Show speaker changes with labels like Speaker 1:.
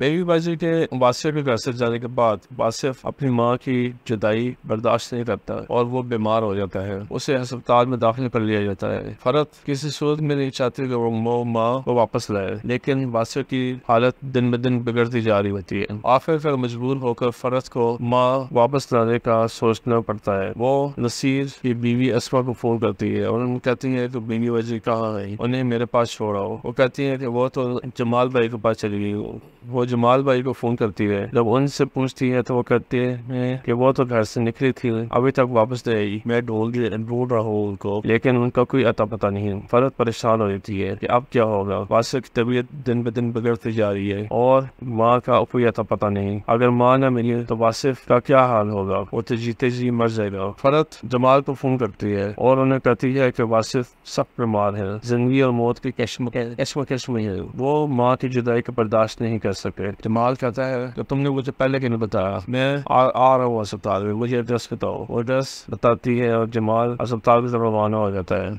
Speaker 1: baby बाजी के वासिया के घर से जाने के बाद वासीफ अपनी माँ की जुदाई बर्दाश्त नहीं करता और वो बीमार हो जाता है उसे अस्पताल में दाखिल कर लिया जाता है फरत किसी सूरत में नहीं चाहती कि वो माँ को वापस लाए लेकिन वासिया की हालत दिन ब दिन बिगड़ती जा रही होती है आखिर फिर मजबूर होकर फरत को माँ वापस लाने का सोचना पड़ता है वो नसीर की बीवी असमा को फोन करती है और कहती है की बीवी वजी कहाँ आई उन्हें मेरे पास छोड़ा वो कहती है की वो तो जमाल भाई के पास चली गई वो जमाल भाई को फोन करती है जब उनसे पूछती है तो वो कहती है कि वो तो घर से निकली थी अभी तक वापस दे आई मैं ढोल ढूंढ रहा हूँ उनको लेकिन उनका कोई अता पता नहीं फरत परेशान हो जाती है की अब क्या होगा वासिफ की तबीयत दिन ब दिन बिगड़ती जा रही है और माँ का कोई अता पता नहीं अगर माँ ना मिली तो वासिफ का क्या हाल होगा वो तो जीते जी मर जाएगा फरत जमाल को फोन करती है और उन्हें कहती है की वासिफ सब बीमार है जिंदगी और मौत की कश्मकश है वो माँ की जुदाई को बर्दाश्त नहीं कर सकती पे इस्तेमाल करता है तो तुमने मुझे पहले क्यों बताया मैं आ, आ रहा हूँ अस्पताल में मुझे एड्रेस बताओ वो एड्रेस बताती है और जमाल अस्पताल की तरफ रवाना हो जाता है